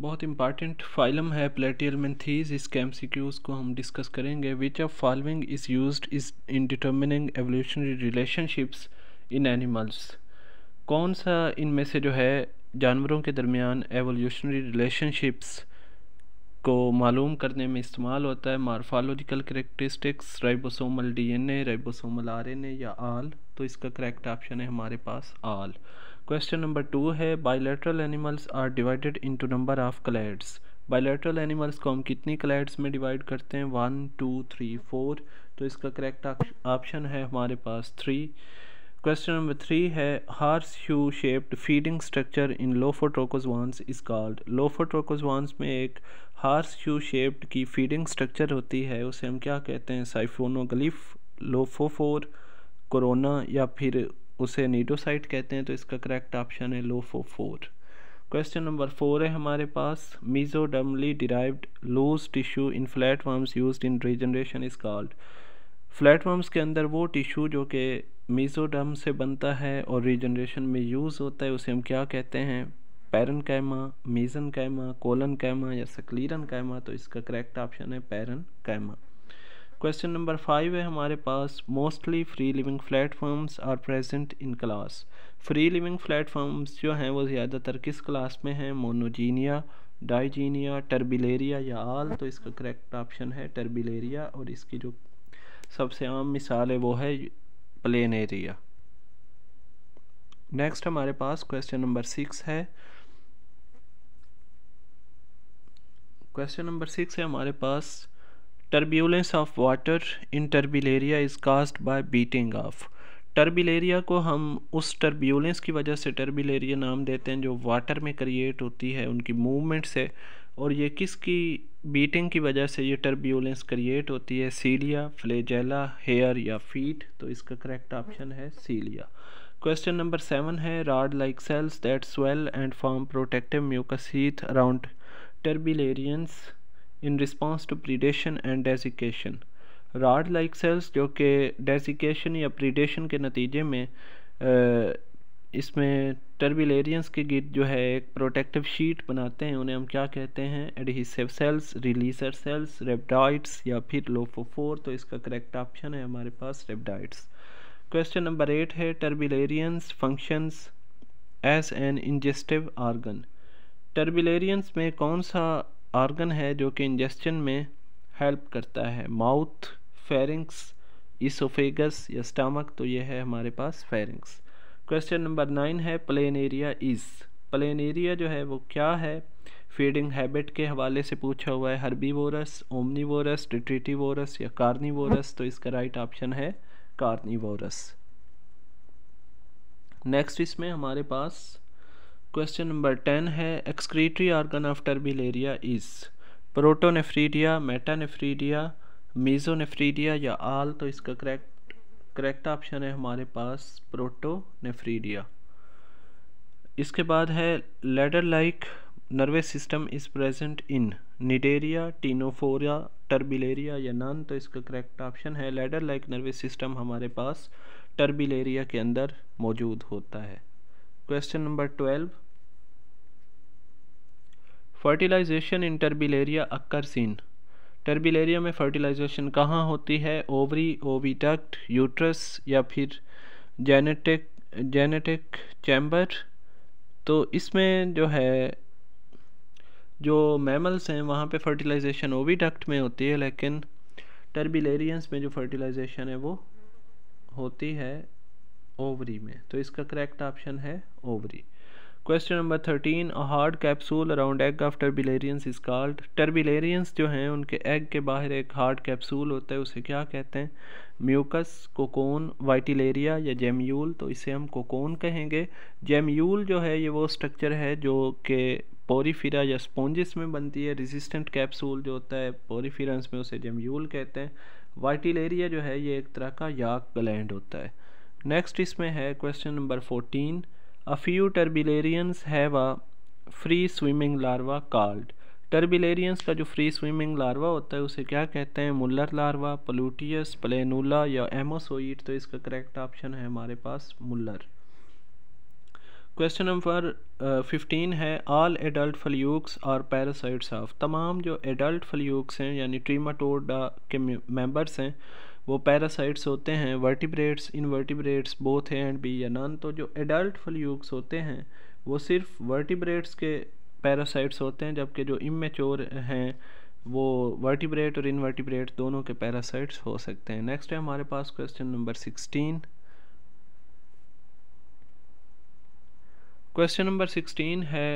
बहुत important phylum है प्लेटियलमेंथीज इसके एम को हम डिस्कस करेंगे which of following is use is in determining evolutionary relationships in animals कौन सा इनमें से जो है जानवरों के दरमियान एवोल्यूशनरी रिलेशनशिप्स को मालूम करने में इस्तेमाल होता है morphological characteristics ribosomal D N या आल तो इसका करेक्ट ऑप्शन है हमारे पास आल क्वेश्चन नंबर टू है bilateral animals are divided into number of clades bilateral animals को हम कितनी क्लैड्स में डिवाइड करते हैं वन टू थ्री फोर तो इसका करेक्ट ऑप्शन है हमारे पास थ्री क्वेश्चन नंबर थ्री है horseshoe shaped feeding structure in lophotrochozoans is called lophotrochozoans में एक हार्स ह्यू शेप्ड की फीडिंग स्ट्रक्चर होती है उसे हम क्या कहते हैं साइफोनोगलिफ लोफोफोर कोरोना या फिर उसे नीडोसाइट कहते हैं तो इसका करेक्ट ऑप्शन है lopho four question number four है हमारे पास mesodermally derived loose tissue in flatworms use in regeneration is called flatworms के अंदर वो टिश्यू जो कि मीजोडम से बनता है और रीजनरेशन में यूज़ होता है उसे हम क्या कहते हैं पैरन कैमा मीज़न कैमा कोलन कैमा या सकलीरन कैमा तो इसका करेक्ट ऑप्शन है parenchyma question number five है हमारे पास mostly free living flatworms are present in class free living flatworms जो हैं वो ज़्यादातर किस क्लास में हैं मोनोजीनिया डाइजीनिया टर्बिलेरिया या आल तो इसका करेक्ट ऑप्शन है टर्बिलेरिया और इसकी जो सबसे आम मिसाल है वो है प्लेन एरिया नेक्स्ट हमारे पास क्वेश्चन नंबर सिक्स है क्वेश्चन नंबर सिक्स है हमारे पास turbulence of water in turbellaria is caused by beating of turbellaria को हम उस टर्ब्यूलेंस की वजह से टर्बिलेरिया नाम देते हैं जो वाटर में क्रिएट होती है उनकी मूवमेंट से और ये किसकी बीटिंग की वजह से ये टर्ब्यूलेंस क्रिएट होती है सीलिया फ्लेजेला हेयर या फीट तो इसका करेक्ट ऑप्शन है सीलिया क्वेश्चन नंबर सेवन है rod like cells that swell and form protective mucus sheath around turbellarians in response to predation and desiccation rod like cells जो कि डेजिकेशन या प्रीडेशन के नतीजे में आ, इसमें टर्बिलेरियंस के गिर जो है एक प्रोटेक्टिव शीट बनाते हैं उन्हें हम क्या कहते हैं एडहीसिव सेल्स रिलीजर सेल्स रेबडाइट्स या फिर लोफोफोर तो इसका करेक्ट ऑप्शन है हमारे पास रेबडाइट्स क्वेश्चन नंबर एट है turbellarians functions as an ingestive organ turbellarians में कौन सा ऑर्गन है जो कि इंजेस्टन में हेल्प करता है माउथ फेरिंग्स इसोफेगस या स्टामक तो ये है हमारे पास फेरिंग्स क्वेश्चन नंबर नाइन है planaria is planaria जो है वो क्या है फीडिंग हैबिट के हवाले से पूछा हुआ है हर्बीवोरस ओमनीवोरस डिट्रिटिवोरस या कार्निवोरस तो इसका राइट ऑप्शन है कार्निवोरस नेक्स्ट इसमें हमारे पास क्वेश्चन नंबर टेन है excretory organ of turbellaria is protonephridia metanephridia mesonephridia या आल तो इसका करेक्ट करेक्ट ऑप्शन है हमारे पास प्रोटोनेफ्रीडिया इसके बाद है ladder like nervous system is present in cnidaria ctenophora turbellaria या नन तो इसका करेक्ट ऑप्शन है लेडर लाइक नर्वस सिस्टम हमारे पास टर्बिलेरिया के अंदर मौजूद होता है question number twelve fertilization in turbellaria occurs seen turbellaria में फर्टिलाइजेशन कहाँ होती है ओवरी ओविडक्ट यूट्रस या फिर जेनेटिक जेनेटिक चैम्बर तो इसमें जो है जो मैमल्स हैं वहाँ पे फर्टिलाइजेशन ओविडक्ट में होती है लेकिन टर्बिलेरियंस में जो फर्टिलाइजेशन है वो होती है ओवरी में तो इसका करेक्ट ऑप्शन है ovary question number thirteen a hard capsule around egg of turbellarians is called turbellarians जो हैं उनके एग के बाहर एक हार्ड कैप्सूल होता है उसे क्या कहते हैं म्यूकस कोकोन वाइटिलेरिया या जेम्यूल तो इसे हम कोकोन कहेंगे जेम्यूल जो है ये वो स्ट्रक्चर है जो कि पोरीफिरा या स्पॉन्जिस में बनती है रेजिस्टेंट कैप्सूल जो होता है पोरीफिरंस में उसे जेम्यूल कहते हैं वाइटिलेरिया जो है ये एक तरह का याक ग्लैंड होता है नेक्स्ट इसमें है question number fourteen a few turbellarians have a free swimming larva called turbellarians का जो फ्री स्विमिंग लार्वा होता है उसे क्या कहते हैं मुलर लार्वा पलूटियस प्लेनूला या एमोसोइड तो इसका करेक्ट ऑप्शन है हमारे पास मुलर क्वेश्चन नंबर फिफ्टीन है ऑल एडल्ट फ्लूक्स और पैरासाइट्स ऑफ तमाम जो एडल्ट फ्लूक्स हैं यानी ट्रीमाटोडा के मेंबर्स हैं वो पैरासाइट्स होते हैं vertebrates invertebrates both and B या नन तो जो एडल्ट फलयूक्स होते हैं वो सिर्फ वर्टिब्रेट्स के पैरासाइट्स होते हैं जबकि जो इमेचोर हैं वो वर्टिब्रेट और इनवर्टिब्रेट दोनों के पैरासाइट्स हो सकते हैं नेक्स्ट है हमारे पास question number sixteen question number sixteen है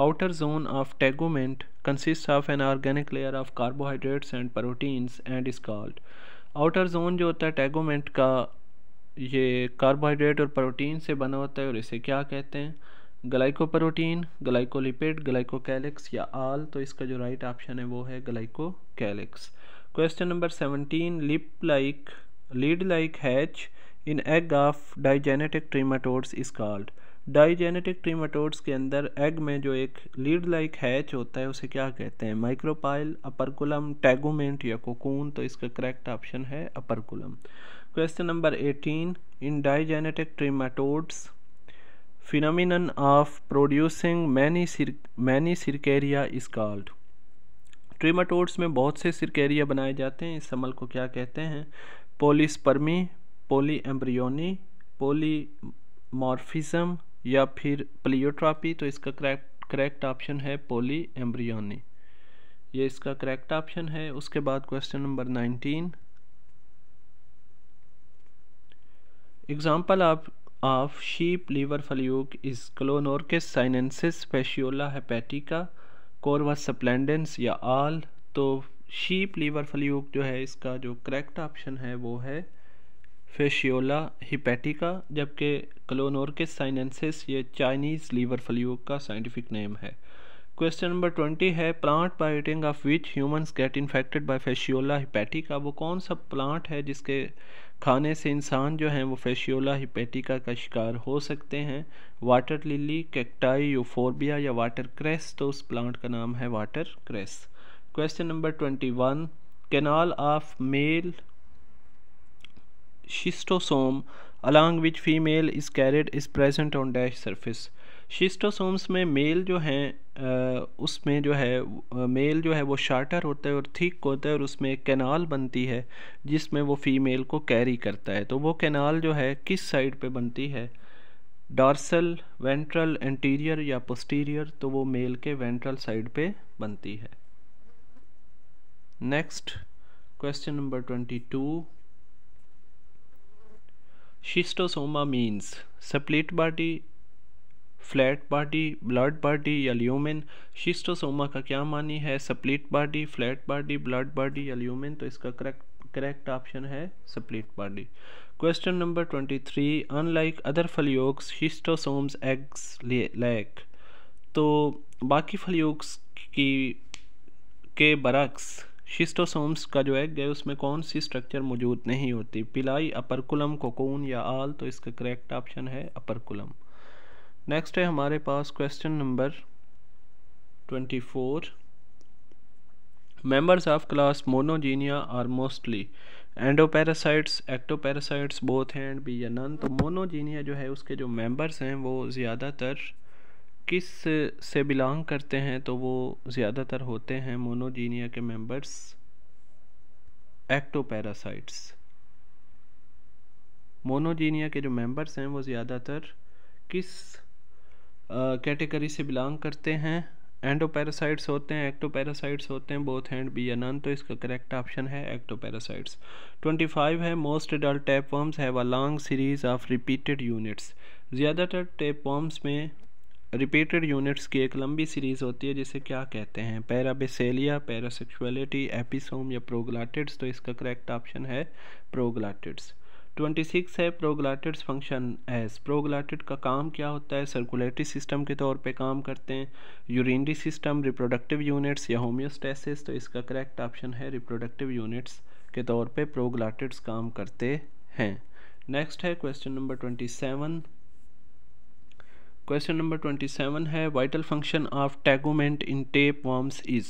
outer zone of tegument consist of an organic layer of carbohydrates and proteins and is called outer zone जो होता है टैगोमेंट का ये कार्बोहाइड्रेट और प्रोटीन से बना होता है और इसे क्या कहते हैं ग्लाइकोप्रोटीन ग्लाइकोलिपिड ग्लाइकोकैलिक्स या आल तो इसका जो राइट ऑप्शन है वो है glycocalyx question number seventeen lip like lid like hatch in egg of digenetic trematodes is called digenetic trematodes के अंदर एग में जो एक लीड लाइक हैच होता है उसे क्या कहते हैं माइक्रोपाइल अपरकुलम टैगोमेंट या कोकून तो इसका करेक्ट ऑप्शन है operculum question number eighteen in digenetic trematodes phenomenon of producing many सिर many cercariae is called trematodes में बहुत से सिरकेरिया बनाए जाते हैं इस अमल को क्या कहते हैं पोलिसपर्मी पोली एम्ब्रियोनी पोली मॉर्फिज़म या फिर प्लियोट्रापी तो इसका करेक्ट करेक्ट ऑप्शन है पोली एम्ब्रियोनी ये इसका करेक्ट ऑप्शन है उसके बाद question number nineteen example of of sheep liver fluke is clonorchis sinensis fasciola hepatica कोरवा सप्लेंडेंस या आल तो शीप लीवर फ्ल्यूक जो है इसका जो करेक्ट ऑप्शन है वो है फेशियोला हिपैटिका जबकि क्लोनोरकिस साइनेंसिस ये चाइनीज़ लीवर फ्लू का साइंटिफिक नेम है क्वेश्चन नंबर ट्वेंटी है plant by eating of which humans get infected by fasciola hepatica वो कौन सा प्लांट है जिसके खाने से इंसान जो हैं वो फेशियोला हिपैटिका का शिकार हो सकते हैं वाटर लिली कैक्टाई यूफोरबिया या वाटर क्रेस तो उस प्लांट का नाम है water cress question number twenty one canal of male schistosome along which female is carried is present on dash surface schistosomes में मेल जो हैं उसमें जो है मेल जो है वो शार्टर होता है और थिक होता है और उसमें एक कैनाल बनती है जिसमें वो फीमेल को कैरी करता है तो वो कैनाल जो है किस साइड पे बनती है डार्सल वेंट्रल एंटीरियर या पोस्टीरियर तो वो मेल के वेंट्रल साइड पे बनती है next question number twenty two schistosoma means split body flat body blood body या ल्यूमेन शिस्टोसोमा का क्या मानी है split body flat body blood body या ल्यूमेन तो इसका करेक्ट करेक्ट ऑप्शन है split body question number twenty three unlike other flukes schistosomes eggs lack तो बाकी फलयोक्स की के बरक्स शिस्टोसोम्स का जो एग है उसमें कौन सी स्ट्रक्चर मौजूद नहीं होती पिलाई अपरकुलम कोकून या आल तो इसका करेक्ट ऑप्शन है अपरकुलम नेक्स्ट है हमारे पास question number twenty four members of class monogenea are mostly endoparasites ectoparasites both and B या नन तो मोनोजीनिया जो है उसके जो मेम्बर्स हैं वो ज़्यादातर किस से बिलोंग करते हैं तो वो ज़्यादातर होते हैं मोनोजीनिया के मेंबर्स एक्टोपैरासाइट्स मोनोजीनिया के जो मेंबर्स हैं वो ज़्यादातर किस कैटेगरी से बिलोंग करते हैं एंडोपैरासाइट्स होते हैं एक्टोपैरासाइट्स होते हैं बोथ हैंड बी एन तो इसका करेक्ट ऑप्शन है एक्टोपैरासाइट्स 25 है most adult tapeworms have a long series of repeated units ज़्यादातर टेपवर्म्स में रिपीटेड यूनिट्स की एक लंबी सीरीज़ होती है जिसे क्या कहते हैं पैराबेसेलिया पैरासेक्सुअलिटी एपिसोम या प्रोग्लाटिड्स तो इसका करेक्ट ऑप्शन है प्रोग्लाटिड्स ट्वेंटी सिक्स है प्रोग्लाटिड्स फंक्शन एस प्रोग्लाटिड का काम क्या होता है सर्कुलेटरी सिस्टम के तौर पे काम करते हैं यूरिनरी सिस्टम रिप्रोडक्टिव यूनिट्स या होम्योस्टेसिस तो इसका करेक्ट ऑप्शन है रिप्रोडक्टिव यूनिट्स के तौर पे प्रोग्लाटिड्स काम करते हैं नेक्स्ट है question number twenty seven question number twenty seven है vital function of tegument in tapeworms is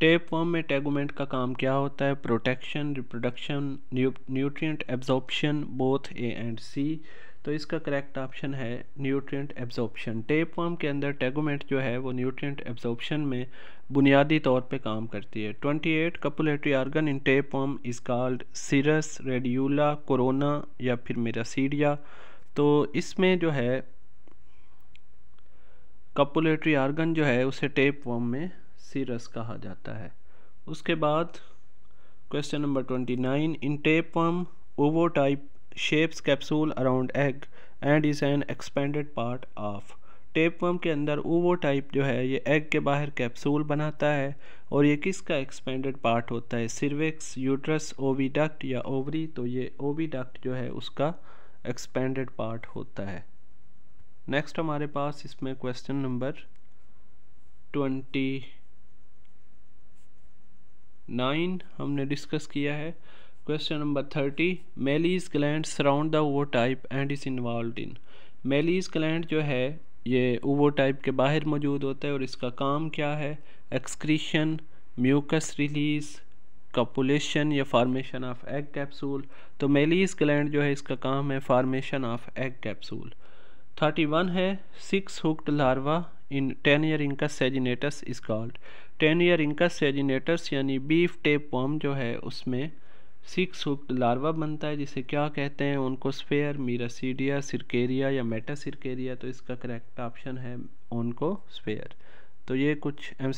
tapeworm में टैगोमेंट का काम क्या होता है protection reproduction nutrient absorption both A and C तो इसका करेक्ट ऑप्शन है न्यूट्रिएंट एब्जॉर्प्शन टेप वर्म के अंदर टैगोमेंट जो है वो न्यूट्रिएंट एब्जॉर्प्शन में बुनियादी तौर पे काम करती है 28 copulatory organ in tapeworm is called cirrus radiola corona या फिर मेरासीडिया तो इसमें जो है कपुलेटरी आर्गन जो है उसे टेप वर्म में सीरस कहा जाता है उसके बाद question number twenty nine in tapeworm ootype shapes capsule around egg and is an expanded part of tapeworm के अंदर ओवो टाइप जो है ये एग के बाहर कैप्सूल बनाता है और ये किसका एक्सपेंडेड पार्ट होता है सिर्वेक्स यूट्रस ओवीडक्ट या ओवरी तो ये ओवीडक्ट जो है उसका एक्सपेंडेड पार्ट होता है नेक्स्ट हमारे पास इसमें क्वेश्चन नंबर ट्वेंटी नाइन हमने डिस्कस किया है question number thirty Mehlis gland surround the ootype and is involve in Mehlis gland जो है ये ओवो टाइप के बाहर मौजूद होता है और इसका काम क्या है एक्सक्रीशन म्यूकस रिलीज़ कपुलेशन या फार्मेशन ऑफ एग कैप्सूल तो मेलीज ग्लैंड जो है इसका काम है formation of egg capsule thirty one है six hooked larva in taenia इनका saginatus is called taenia इनका सेजिनेटस यानी बीफ टेप पॉम जो है उसमें सिक्स हुक्ड लार्वा बनता है जिसे क्या कहते हैं उनको स्फेयर मीरासीडिया सिरकेरिया या मेटा सिरकेरिया तो इसका करेक्ट ऑप्शन है उनको स्फेयर तो ये कुछ एम